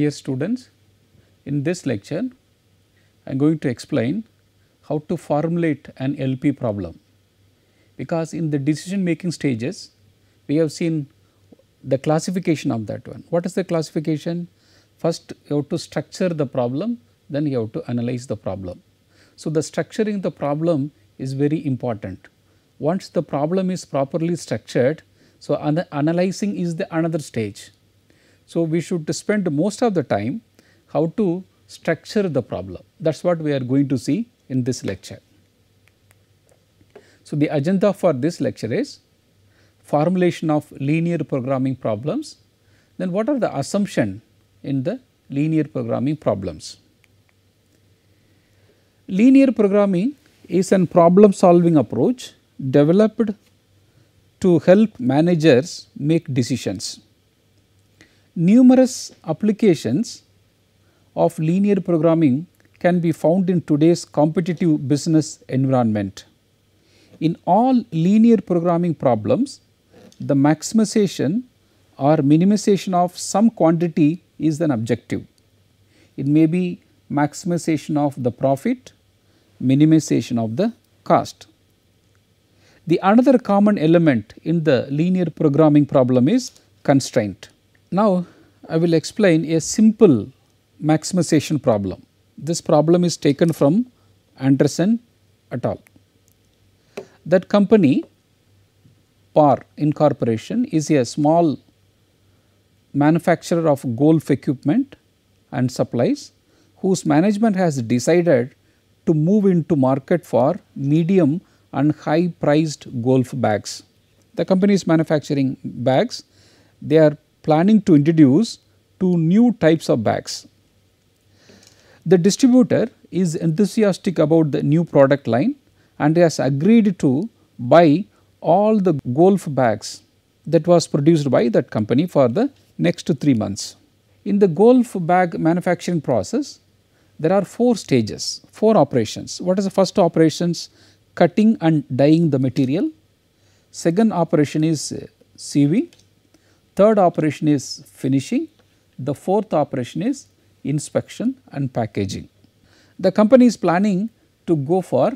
Dear students, in this lecture, I am going to explain how to formulate an LP problem. Because in the decision making stages, we have seen the classification of that one. What is the classification? First, you have to structure the problem, then you have to analyze the problem. So, the structuring the problem is very important. Once the problem is properly structured, so an analyzing is the another stage so, we should spend most of the time how to structure the problem that is what we are going to see in this lecture. So, the agenda for this lecture is formulation of linear programming problems, then what are the assumption in the linear programming problems. Linear programming is an problem solving approach developed to help managers make decisions. Numerous applications of linear programming can be found in today's competitive business environment. In all linear programming problems, the maximization or minimization of some quantity is an objective. It may be maximization of the profit, minimization of the cost. The another common element in the linear programming problem is constraint. Now, I will explain a simple maximization problem. This problem is taken from Anderson et al. That company PAR Incorporation is a small manufacturer of golf equipment and supplies whose management has decided to move into market for medium and high priced golf bags. The company is manufacturing bags, they are planning to introduce two new types of bags. The distributor is enthusiastic about the new product line and has agreed to buy all the golf bags that was produced by that company for the next 3 months. In the golf bag manufacturing process, there are 4 stages, 4 operations. What is the first operations? Cutting and dyeing the material. Second operation is sieving third operation is finishing, the fourth operation is inspection and packaging. The company is planning to go for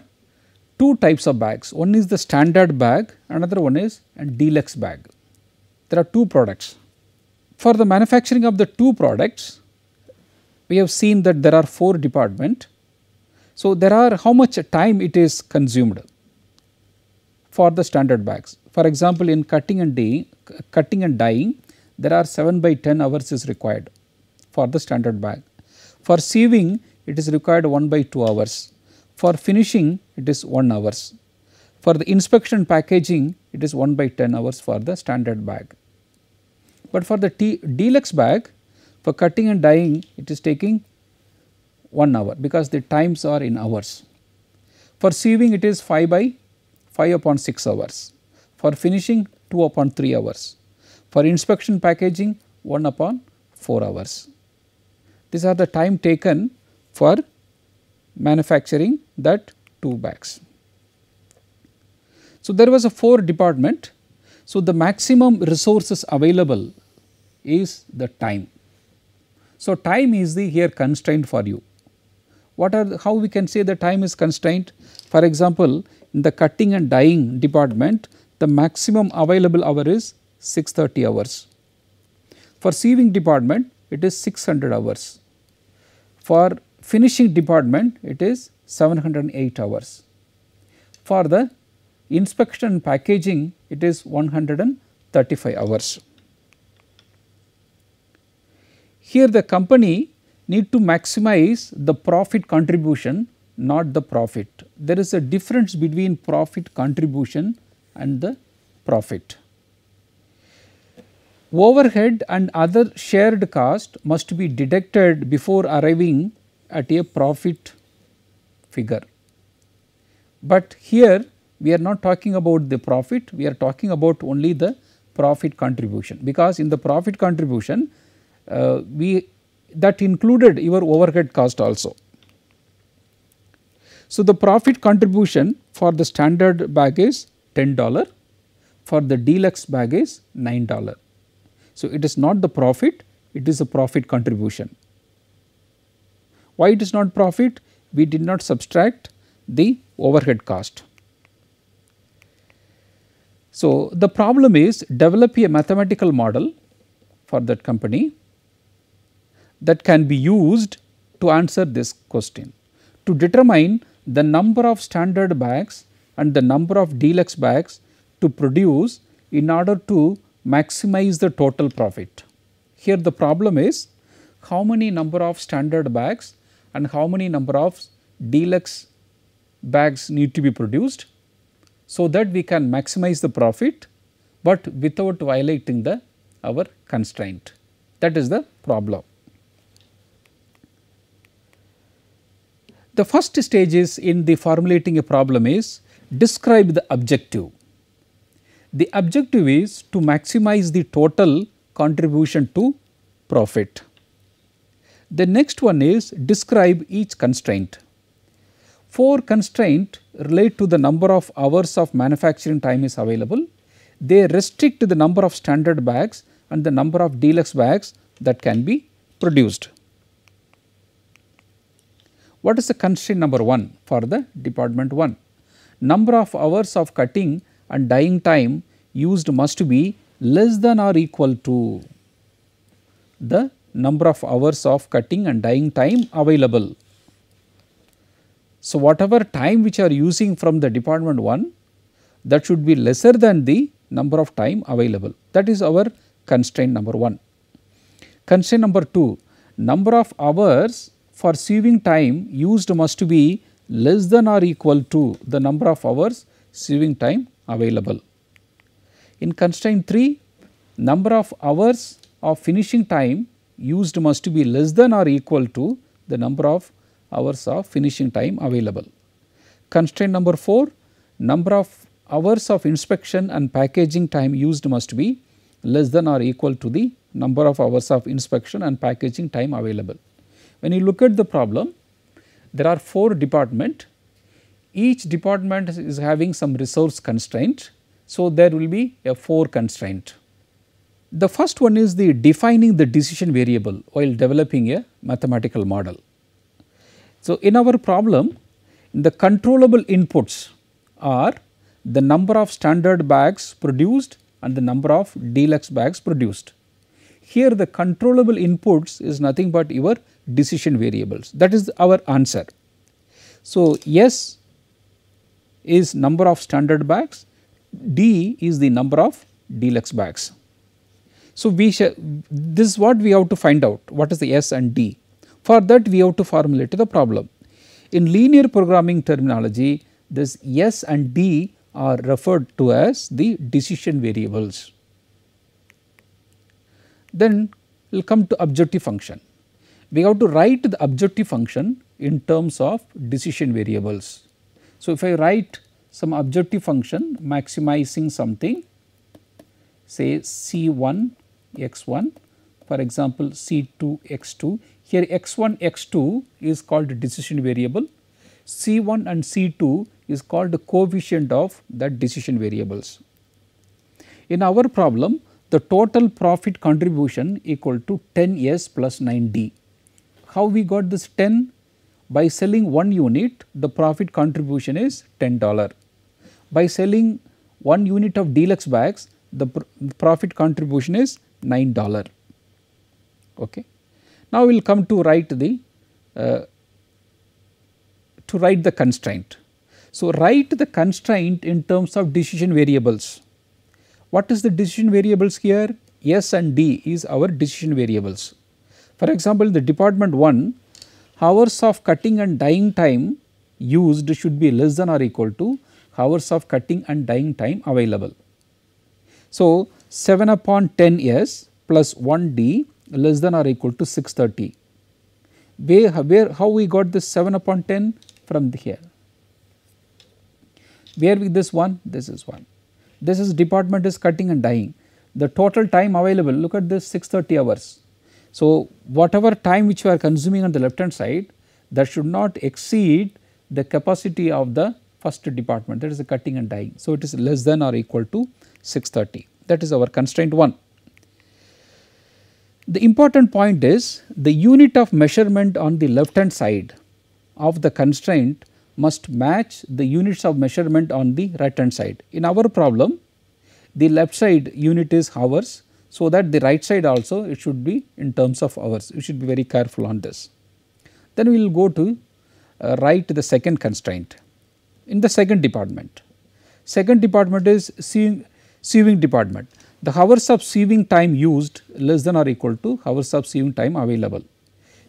two types of bags, one is the standard bag, another one is a deluxe bag. There are two products. For the manufacturing of the two products, we have seen that there are four department. So, there are how much time it is consumed for the standard bags. For example, in cutting and, dyeing, cutting and dyeing there are 7 by 10 hours is required for the standard bag. For sieving it is required 1 by 2 hours. For finishing it is 1 hours. For the inspection packaging it is 1 by 10 hours for the standard bag. But for the T deluxe bag for cutting and dyeing it is taking 1 hour because the times are in hours. For sieving it is 5 by 5 upon 6 hours, for finishing 2 upon 3 hours, for inspection packaging 1 upon 4 hours. These are the time taken for manufacturing that two bags. So, there was a 4 department. So, the maximum resources available is the time. So, time is the here constraint for you what are the, how we can say the time is constrained. For example, in the cutting and dyeing department, the maximum available hour is 630 hours. For sieving department, it is 600 hours. For finishing department, it is 708 hours. For the inspection and packaging, it is 135 hours. Here the company need to maximize the profit contribution not the profit. There is a difference between profit contribution and the profit. Overhead and other shared cost must be deducted before arriving at a profit figure. But here we are not talking about the profit, we are talking about only the profit contribution because in the profit contribution uh, we that included your overhead cost also. So, the profit contribution for the standard bag is $10, for the deluxe bag is $9. So, it is not the profit, it is the profit contribution. Why it is not profit? We did not subtract the overhead cost. So, the problem is develop a mathematical model for that company that can be used to answer this question. To determine the number of standard bags and the number of deluxe bags to produce in order to maximize the total profit. Here the problem is how many number of standard bags and how many number of deluxe bags need to be produced so that we can maximize the profit, but without violating the our constraint that is the problem. The first stage is in the formulating a problem is describe the objective. The objective is to maximize the total contribution to profit. The next one is describe each constraint. Four constraint relate to the number of hours of manufacturing time is available. They restrict the number of standard bags and the number of deluxe bags that can be produced. What is the constraint number 1 for the department 1? Number of hours of cutting and dyeing time used must be less than or equal to the number of hours of cutting and dyeing time available. So, whatever time which are using from the department 1 that should be lesser than the number of time available that is our constraint number 1. Constraint number 2 number of hours for sewing time used must be less than or equal to the number of hours sewing time available. In constraint 3, number of hours of finishing time used must be less than or equal to the number of hours of finishing time available. Constraint number 4, number of hours of inspection and packaging time used must be less than or equal to the number of hours of inspection and packaging time available. When you look at the problem, there are 4 department, each department is having some resource constraint. So, there will be a 4 constraint. The first one is the defining the decision variable while developing a mathematical model. So, in our problem the controllable inputs are the number of standard bags produced and the number of deluxe bags produced. Here the controllable inputs is nothing but your decision variables that is our answer. So, S is number of standard bags, D is the number of deluxe bags. So, we shall this is what we have to find out what is the S and D. For that we have to formulate the problem. In linear programming terminology this S and D are referred to as the decision variables. Then we will come to objective function we have to write the objective function in terms of decision variables. So, if I write some objective function maximizing something say C 1 x 1 for example, C 2 x 2 here x 1 x 2 is called decision variable C 1 and C 2 is called the coefficient of that decision variables. In our problem the total profit contribution equal to 10 S plus 9 D how we got this 10? By selling one unit, the profit contribution is $10. By selling one unit of deluxe bags, the pr profit contribution is $9. Okay. Now, we will come to write the uh, to write the constraint. So, write the constraint in terms of decision variables. What is the decision variables here? S and D is our decision variables. For example, the department 1 hours of cutting and dyeing time used should be less than or equal to hours of cutting and dyeing time available. So, 7 upon 10 S plus 1 D less than or equal to 630. Where, where how we got this 7 upon 10 from here? Where with this one? This is one. This is department is cutting and dyeing. The total time available look at this 630 hours so, whatever time which you are consuming on the left hand side that should not exceed the capacity of the first department that is the cutting and dyeing. So, it is less than or equal to 630 that is our constraint 1. The important point is the unit of measurement on the left hand side of the constraint must match the units of measurement on the right hand side. In our problem the left side unit is hours so that the right side also it should be in terms of hours we should be very careful on this. Then we will go to uh, write the second constraint in the second department. Second department is sieving, sieving department the hours of sieving time used less than or equal to hours of sieving time available.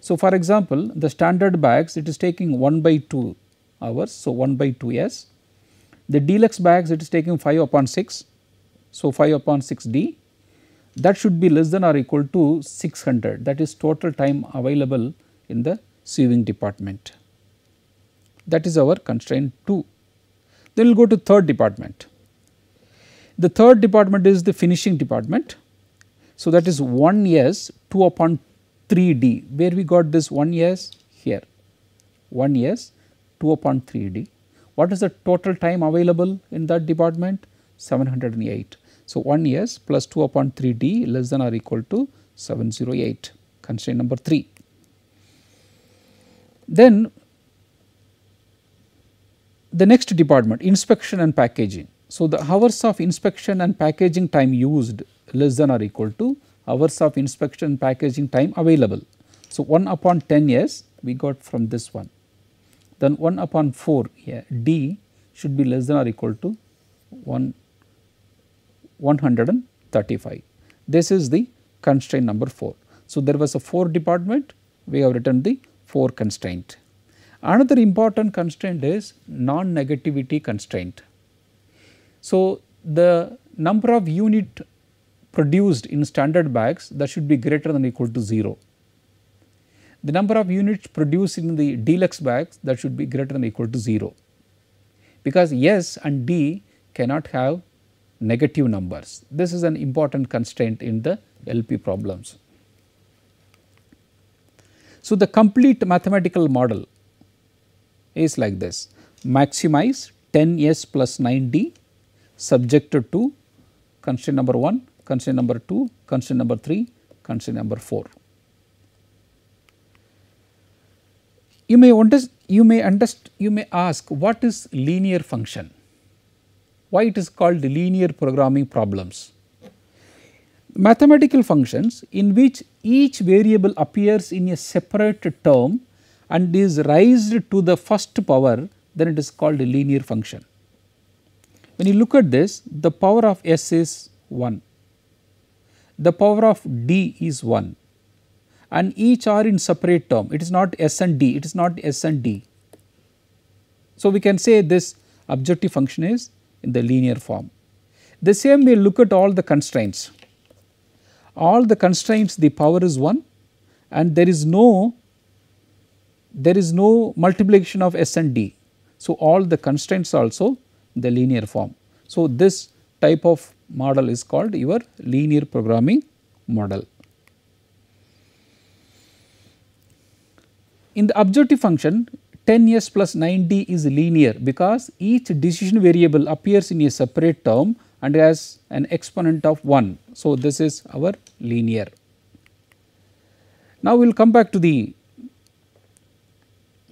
So, for example, the standard bags it is taking 1 by 2 hours. So, 1 by 2 s the deluxe bags it is taking 5 upon 6. So, 5 upon 6 d that should be less than or equal to 600 that is total time available in the sewing department. That is our constraint 2. Then we will go to third department. The third department is the finishing department. So, that is 1 S 2 upon 3 D where we got this 1 S here 1 S 2 upon 3 D. What is the total time available in that department? 708. So, 1 yes plus 2 upon 3 d less than or equal to 708 constraint number 3. Then the next department inspection and packaging. So, the hours of inspection and packaging time used less than or equal to hours of inspection and packaging time available. So, 1 upon 10 we got from this one then 1 upon 4 yeah, d should be less than or equal to 1 135. This is the constraint number 4. So, there was a 4 department, we have written the 4 constraint. Another important constraint is non-negativity constraint. So, the number of unit produced in standard bags that should be greater than equal to 0. The number of units produced in the deluxe bags that should be greater than equal to 0 because S and D cannot have negative numbers. This is an important constraint in the LP problems. So, the complete mathematical model is like this maximize 10s plus 9d subjected to constraint number 1, constraint number 2, constraint number 3, constraint number 4. You may, you may, you may ask what is linear function? why it is called linear programming problems. Mathematical functions in which each variable appears in a separate term and is raised to the first power then it is called a linear function. When you look at this the power of s is 1, the power of d is 1 and each are in separate term it is not s and d it is not s and d. So, we can say this objective function is in the linear form. The same we look at all the constraints. All the constraints the power is 1 and there is no there is no multiplication of S and D. So, all the constraints also the linear form. So, this type of model is called your linear programming model. In the objective function 10 years plus 90 is linear because each decision variable appears in a separate term and as an exponent of 1. So, this is our linear. Now, we will come back to the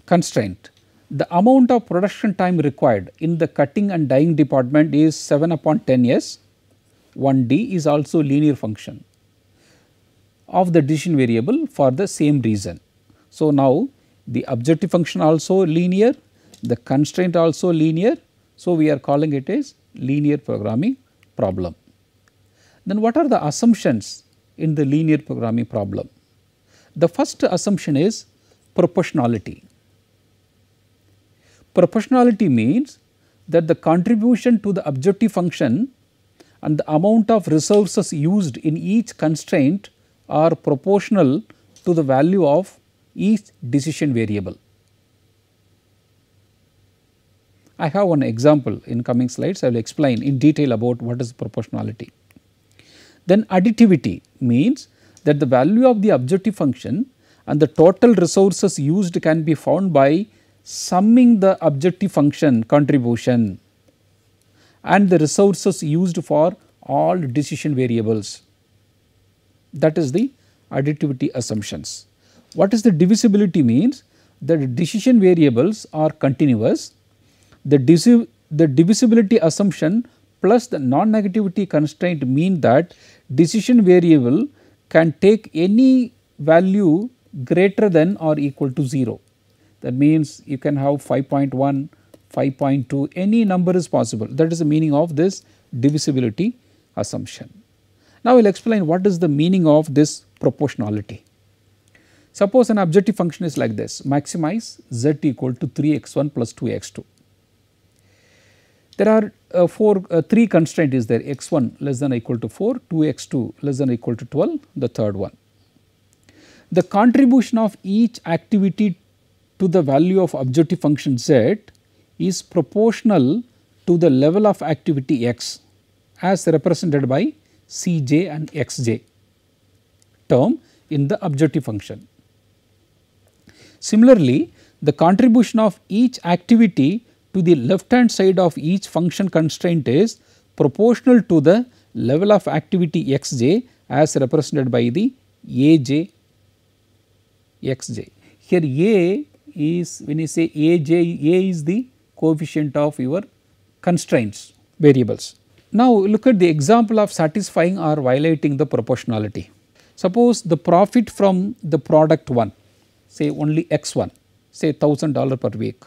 constraint. The amount of production time required in the cutting and dyeing department is 7 upon 10 years, 1 d is also linear function of the decision variable for the same reason. So, now the objective function also linear, the constraint also linear. So, we are calling it as linear programming problem. Then what are the assumptions in the linear programming problem? The first assumption is proportionality. Proportionality means that the contribution to the objective function and the amount of resources used in each constraint are proportional to the value of each decision variable. I have one example in coming slides I will explain in detail about what is proportionality. Then additivity means that the value of the objective function and the total resources used can be found by summing the objective function contribution and the resources used for all decision variables. That is the additivity assumptions. What is the divisibility means? The decision variables are continuous. The, the divisibility assumption plus the non-negativity constraint mean that decision variable can take any value greater than or equal to 0. That means, you can have 5.1, 5.2 any number is possible that is the meaning of this divisibility assumption. Now, we will explain what is the meaning of this proportionality. Suppose an objective function is like this maximize z equal to 3x1 plus 2x2. There are uh, four, uh, 3 constraint is there x1 less than or equal to 4, 2x2 less than or equal to 12, the third one. The contribution of each activity to the value of objective function z is proportional to the level of activity x as represented by cj and xj term in the objective function. Similarly, the contribution of each activity to the left hand side of each function constraint is proportional to the level of activity xj as represented by the aj xj. Here a is when you say aj, a is the coefficient of your constraints variables. Now, look at the example of satisfying or violating the proportionality. Suppose the profit from the product 1 say only x1 say 1000 dollar per week.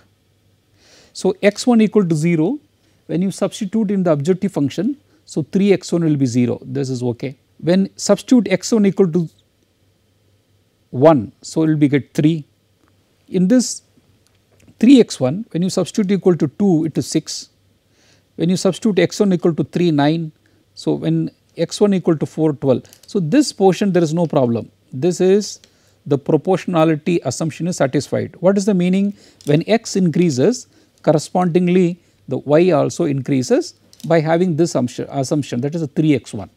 So, x1 equal to 0 when you substitute in the objective function so 3 x1 will be 0 this is ok. When substitute x1 equal to 1 so it will be get 3 in this 3 x1 when you substitute equal to 2 it is 6 when you substitute x1 equal to 3 9 so when x1 equal to 4 12 so this portion there is no problem this is the proportionality assumption is satisfied. What is the meaning? When x increases correspondingly the y also increases by having this assumption that is a 3x1.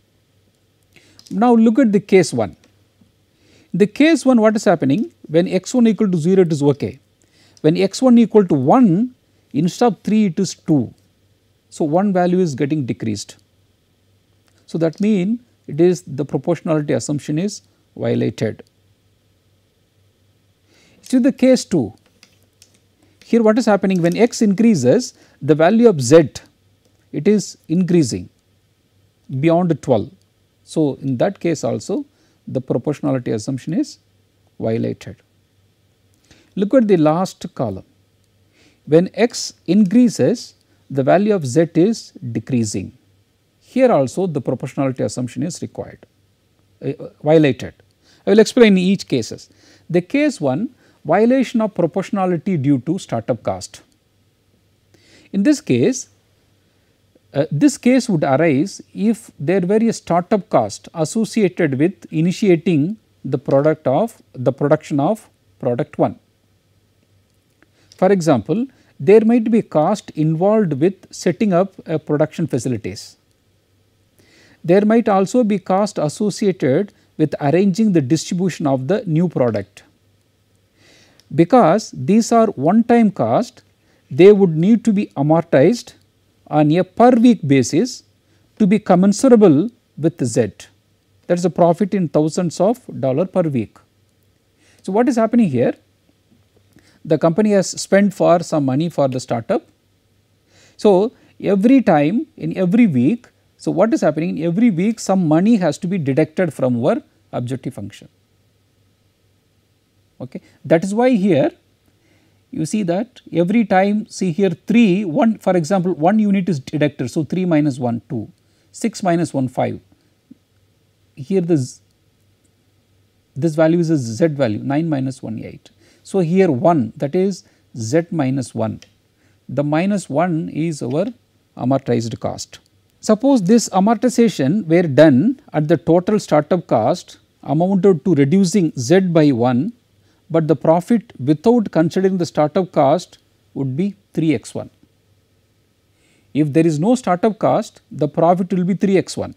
Now look at the case 1. In the case 1 what is happening? When x1 equal to 0 it is okay. When x1 equal to 1 instead of 3 it is 2. So, one value is getting decreased. So, that means it is the proportionality assumption is violated. To the case two, Here what is happening when x increases the value of z it is increasing beyond 12. So, in that case also the proportionality assumption is violated. Look at the last column when x increases the value of z is decreasing. Here also the proportionality assumption is required uh, violated. I will explain each cases. The case 1 violation of proportionality due to startup cost. In this case, uh, this case would arise if there were a startup cost associated with initiating the product of the production of product 1. For example, there might be cost involved with setting up uh, production facilities. There might also be cost associated with arranging the distribution of the new product because these are one time cost they would need to be amortized on a per week basis to be commensurable with Z that is a profit in thousands of dollar per week. So, what is happening here? The company has spent for some money for the startup. So, every time in every week, so what is happening in every week some money has to be deducted from our objective function. Okay. That is why here you see that every time see here 3 1 for example 1 unit is detector. So, 3 minus 1 2 6 minus 1 5 here this this value is a z value 9 minus 1 8. So, here 1 that is z minus 1 the minus 1 is our amortized cost. Suppose this amortization were done at the total startup cost amounted to reducing z by 1 but the profit without considering the startup cost would be 3x1. If there is no startup cost, the profit will be 3x1,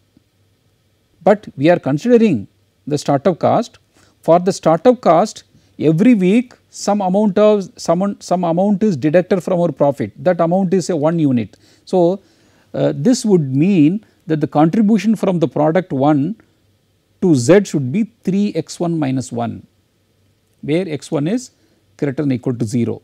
but we are considering the startup cost. For the startup cost, every week some amount of some, some amount is deducted from our profit, that amount is a 1 unit. So, uh, this would mean that the contribution from the product 1 to z should be 3x1 minus 1 where x 1 is greater than equal to 0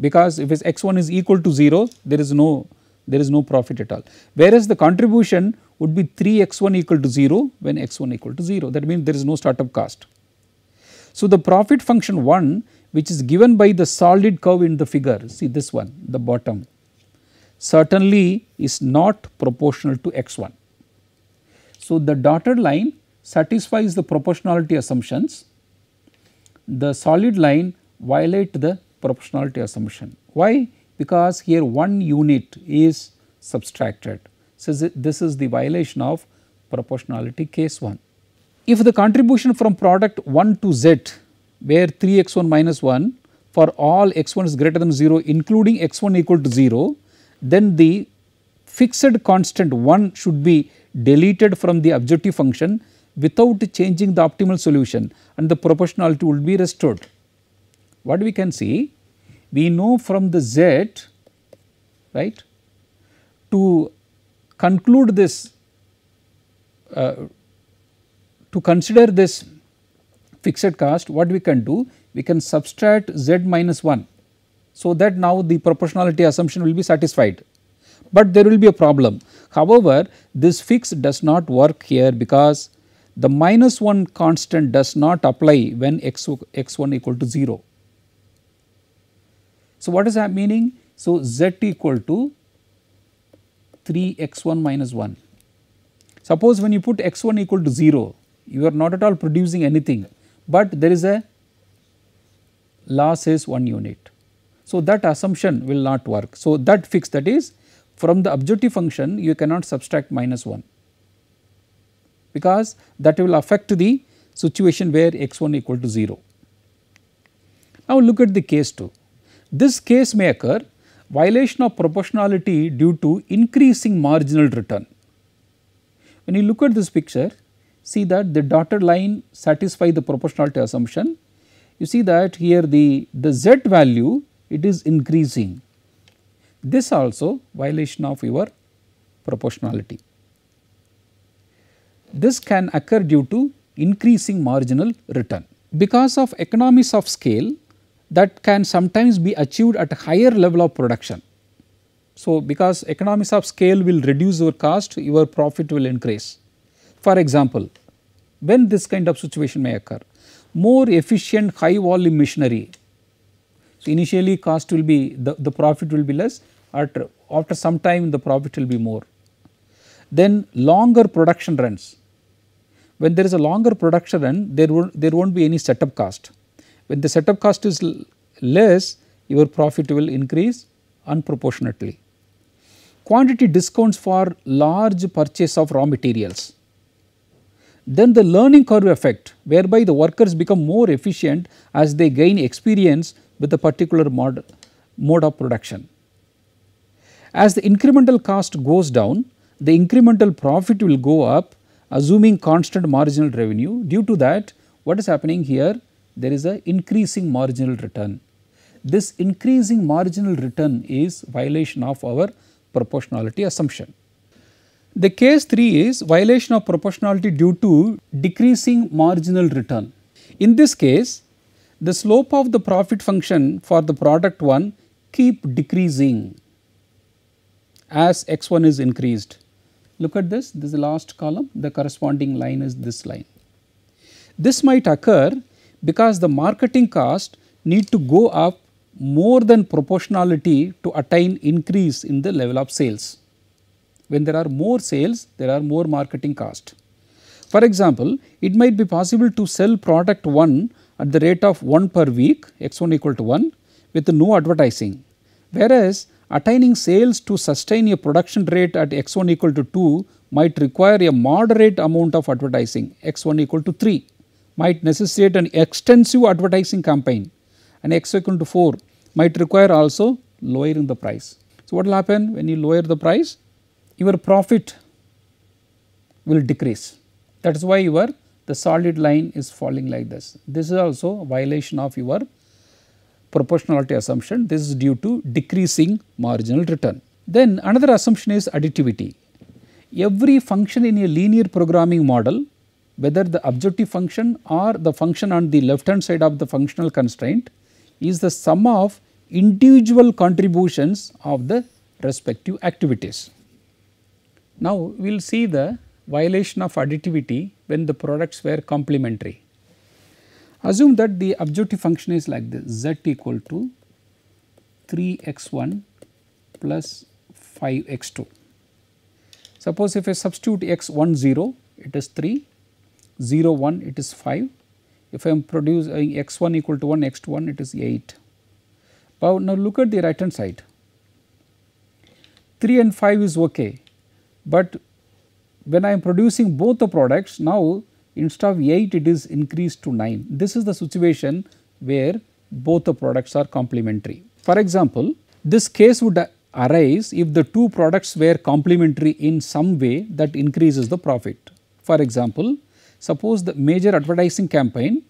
because if x 1 is equal to 0 there is no there is no profit at all whereas the contribution would be 3 x 1 equal to 0 when x 1 equal to 0 that means there is no startup cost. So, the profit function 1 which is given by the solid curve in the figure see this one the bottom certainly is not proportional to x 1. So, the dotted line satisfies the proportionality assumptions the solid line violate the proportionality assumption. Why? Because here one unit is subtracted. So, this is the violation of proportionality case 1. If the contribution from product 1 to z where 3 x 1 minus 1 for all x 1 is greater than 0 including x 1 equal to 0, then the fixed constant 1 should be deleted from the objective function without changing the optimal solution and the proportionality would be restored. What we can see? We know from the z right to conclude this uh, to consider this fixed cost what we can do? We can subtract z minus 1. So, that now the proportionality assumption will be satisfied, but there will be a problem. However, this fix does not work here because the minus 1 constant does not apply when x, x1 equal to 0. So, what is that meaning? So, z equal to 3 x1 minus 1. Suppose when you put x1 equal to 0, you are not at all producing anything, but there is a loss is 1 unit. So, that assumption will not work. So, that fix that is from the objective function you cannot subtract minus 1 because that will affect the situation where x 1 equal to 0. Now, look at the case 2. This case may occur violation of proportionality due to increasing marginal return. When you look at this picture, see that the dotted line satisfy the proportionality assumption. You see that here the, the z value it is increasing. This also violation of your proportionality. This can occur due to increasing marginal return. Because of economies of scale that can sometimes be achieved at a higher level of production. So, because economies of scale will reduce your cost, your profit will increase. For example, when this kind of situation may occur, more efficient high volume machinery. So, initially cost will be the, the profit will be less after, after some time the profit will be more. Then longer production runs when there is a longer production run, there won't, there won't be any setup cost. When the setup cost is less, your profit will increase unproportionately. Quantity discounts for large purchase of raw materials. Then the learning curve effect whereby the workers become more efficient as they gain experience with a particular mod, mode of production. As the incremental cost goes down, the incremental profit will go up assuming constant marginal revenue due to that what is happening here there is a increasing marginal return. This increasing marginal return is violation of our proportionality assumption. The case 3 is violation of proportionality due to decreasing marginal return. In this case the slope of the profit function for the product 1 keep decreasing as x1 is increased Look at this, this is the last column, the corresponding line is this line. This might occur because the marketing cost need to go up more than proportionality to attain increase in the level of sales. When there are more sales, there are more marketing cost. For example, it might be possible to sell product 1 at the rate of 1 per week, x1 equal to 1 with no advertising. Whereas, attaining sales to sustain a production rate at x1 equal to 2 might require a moderate amount of advertising x1 equal to 3 might necessitate an extensive advertising campaign and x equal to 4 might require also lowering the price. So, what will happen when you lower the price? Your profit will decrease that is why your the solid line is falling like this. This is also violation of your proportionality assumption this is due to decreasing marginal return. Then another assumption is additivity. Every function in a linear programming model whether the objective function or the function on the left hand side of the functional constraint is the sum of individual contributions of the respective activities. Now, we will see the violation of additivity when the products were complementary. Assume that the objective function is like this z equal to 3 x 1 plus 5 x 2. Suppose if I substitute x 1 0 it is 3, 0 1 it is 5, if I am producing x 1 equal to 1 x 2 1 it is 8. now look at the right hand side 3 and 5 is ok, but when I am producing both the products now instead of 8 it is increased to 9. This is the situation where both the products are complementary. For example, this case would arise if the two products were complementary in some way that increases the profit. For example, suppose the major advertising campaign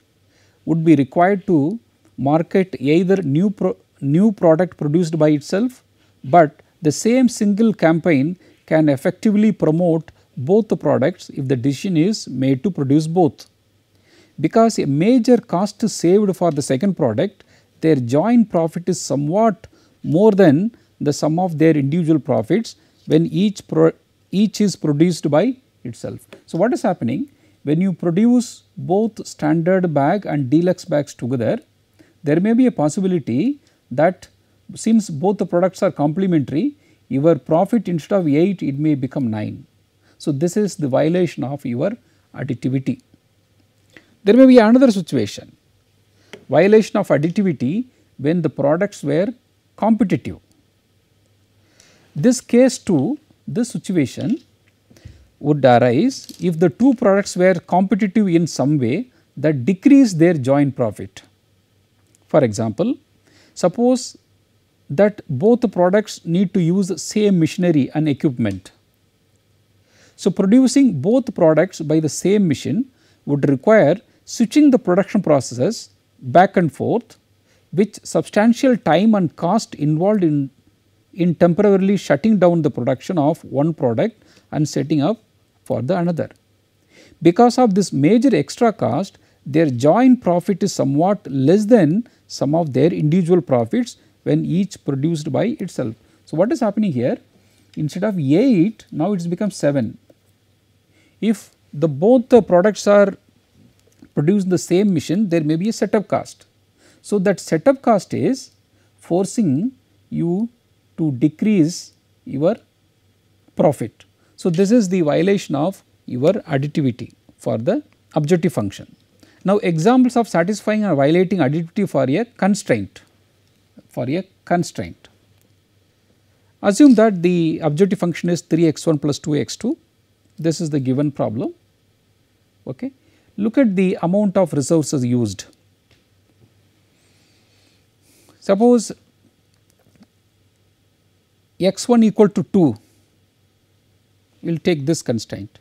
would be required to market either new, pro new product produced by itself, but the same single campaign can effectively promote both the products if the decision is made to produce both. Because a major cost is saved for the second product, their joint profit is somewhat more than the sum of their individual profits when each, pro each is produced by itself. So, what is happening? When you produce both standard bag and deluxe bags together, there may be a possibility that since both the products are complementary, your profit instead of 8 it may become 9. So, this is the violation of your additivity. There may be another situation violation of additivity when the products were competitive. This case too this situation would arise if the two products were competitive in some way that decrease their joint profit. For example, suppose that both products need to use the same machinery and equipment. So, producing both products by the same machine would require switching the production processes back and forth which substantial time and cost involved in, in temporarily shutting down the production of one product and setting up for the another. Because of this major extra cost, their joint profit is somewhat less than some of their individual profits when each produced by itself. So, what is happening here? Instead of 8, now it has become 7 if the both the products are produced in the same machine, there may be a setup cost. So, that setup cost is forcing you to decrease your profit. So, this is the violation of your additivity for the objective function. Now, examples of satisfying or violating additivity for a constraint, for a constraint. Assume that the objective function is 3 x 1 plus 2 x 2 this is the given problem. Okay. Look at the amount of resources used. Suppose x1 equal to 2, we will take this constraint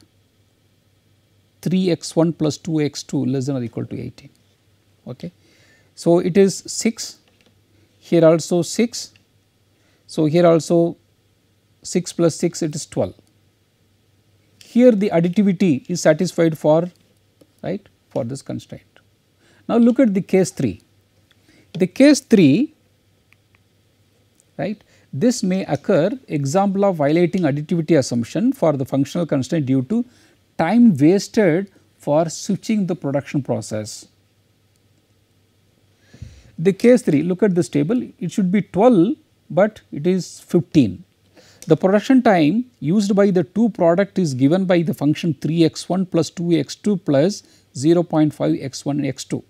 3 x1 plus 2 x2 less than or equal to 18. Okay. So, it is 6, here also 6. So, here also 6 plus 6 it is 12 here the additivity is satisfied for right for this constraint. Now, look at the case 3. The case 3 right this may occur example of violating additivity assumption for the functional constraint due to time wasted for switching the production process. The case 3 look at this table it should be 12, but it is 15 the production time used by the two product is given by the function 3x1 plus 2x2 plus 0.5x1 x2.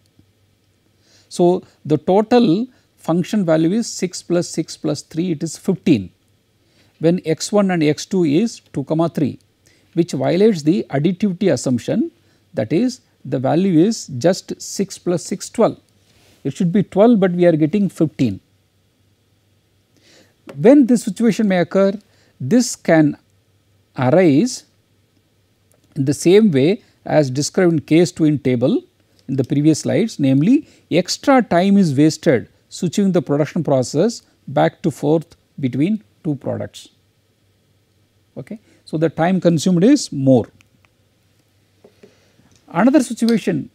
So, the total function value is 6 plus 6 plus 3 it is 15 when x1 and x2 is 2 comma 3 which violates the additivity assumption that is the value is just 6 plus 6 12 it should be 12 but we are getting 15. When this situation may occur this can arise in the same way as described in case 2 in table in the previous slides namely extra time is wasted switching the production process back to forth between two products. Okay. So, the time consumed is more. Another situation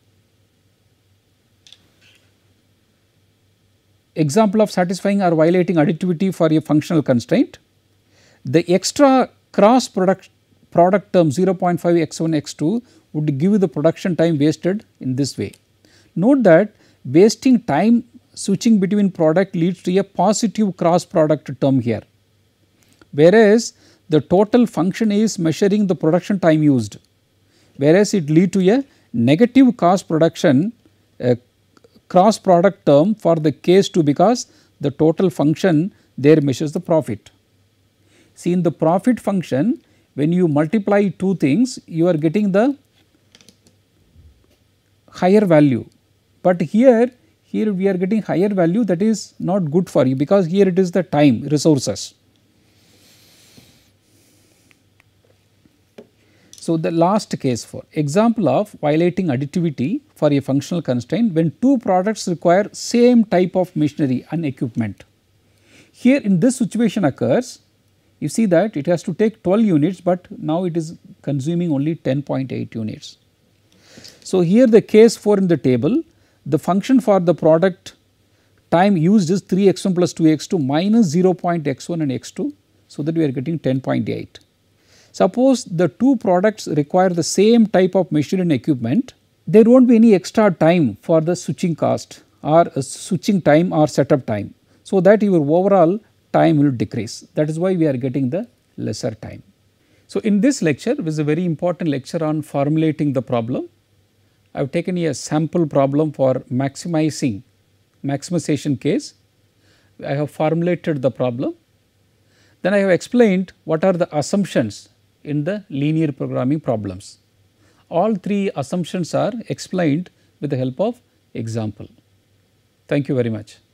example of satisfying or violating additivity for a functional constraint the extra cross product, product term 0.5 x1 x2 would give you the production time wasted in this way. Note that wasting time switching between product leads to a positive cross product term here, whereas the total function is measuring the production time used, whereas it lead to a negative cross production uh, cross product term for the case 2 because the total function there measures the profit. See in the profit function when you multiply two things you are getting the higher value, but here here we are getting higher value that is not good for you because here it is the time resources. So, the last case for example of violating additivity for a functional constraint when two products require same type of machinery and equipment. Here in this situation occurs you see that it has to take 12 units, but now it is consuming only 10.8 units. So, here the case for in the table the function for the product time used is 3 x 1 plus 2 x 2 minus 0 x 1 and x 2. So, that we are getting 10.8. Suppose the two products require the same type of machine and equipment, there will not be any extra time for the switching cost or switching time or setup time. So, that your overall time will decrease. That is why we are getting the lesser time. So, in this lecture which is a very important lecture on formulating the problem, I have taken a sample problem for maximizing maximization case. I have formulated the problem. Then I have explained what are the assumptions in the linear programming problems. All three assumptions are explained with the help of example. Thank you very much.